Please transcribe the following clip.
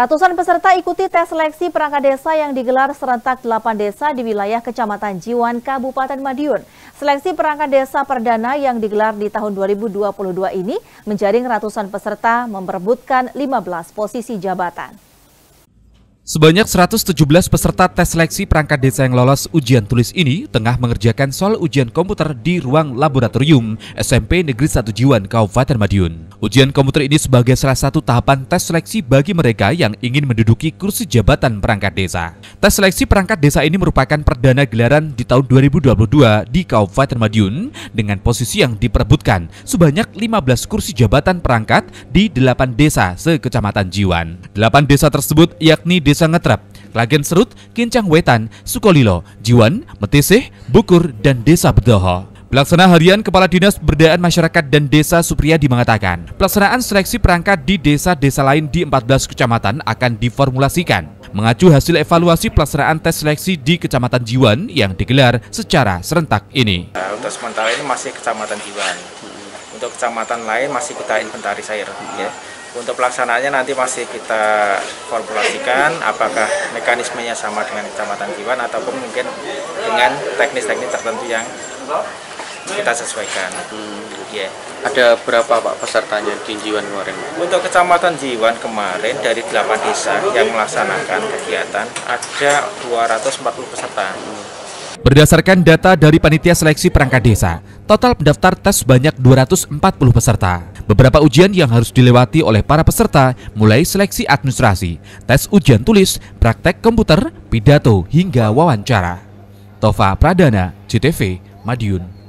Ratusan peserta ikuti tes seleksi perangkat desa yang digelar serentak 8 desa di wilayah Kecamatan Jiwan, Kabupaten Madiun. Seleksi perangkat desa perdana yang digelar di tahun 2022 ini menjaring ratusan peserta memperebutkan 15 posisi jabatan. Sebanyak 117 peserta tes seleksi perangkat desa yang lolos ujian tulis ini tengah mengerjakan soal ujian komputer di ruang laboratorium SMP Negeri 1 Jiwan, Kabupaten Madiun. Ujian komputer ini sebagai salah satu tahapan tes seleksi bagi mereka yang ingin menduduki kursi jabatan perangkat desa. Tes seleksi perangkat desa ini merupakan perdana gelaran di tahun 2022 di Kabupaten Madiun dengan posisi yang diperebutkan sebanyak 15 kursi jabatan perangkat di 8 desa sekecamatan Jiwan. 8 desa tersebut yakni Desa Ngetrap, Klagen Serut, Kincang Wetan, Sukolilo, Jiwan, Metisih, Bukur, dan Desa Bedoho. Pelaksana Harian Kepala Dinas Berdayaan Masyarakat dan Desa Supriyadi mengatakan, pelaksanaan seleksi perangkat di desa-desa lain di 14 kecamatan akan diformulasikan mengacu hasil evaluasi pelaksanaan tes seleksi di Kecamatan Jiwan yang digelar secara serentak ini. Nah, untuk sementara ini masih Kecamatan Jiwan. Untuk kecamatan lain masih kita air. ya. Untuk pelaksanaannya nanti masih kita formulasikan apakah mekanismenya sama dengan kecamatan Jiwan ataupun mungkin dengan teknis-teknis tertentu yang kita sesuaikan. Hmm. Iya. Yeah. Ada berapa Pak pesertanya di Jiwan kemarin? Untuk Kecamatan Jiwan kemarin dari 8 desa yang melaksanakan kegiatan ada 240 peserta. Berdasarkan data dari Panitia Seleksi Perangkat Desa, total pendaftar tes banyak 240 peserta. Beberapa ujian yang harus dilewati oleh para peserta mulai seleksi administrasi, tes ujian tulis, praktek komputer, pidato, hingga wawancara. Tova Pradana, CTV, Madiun.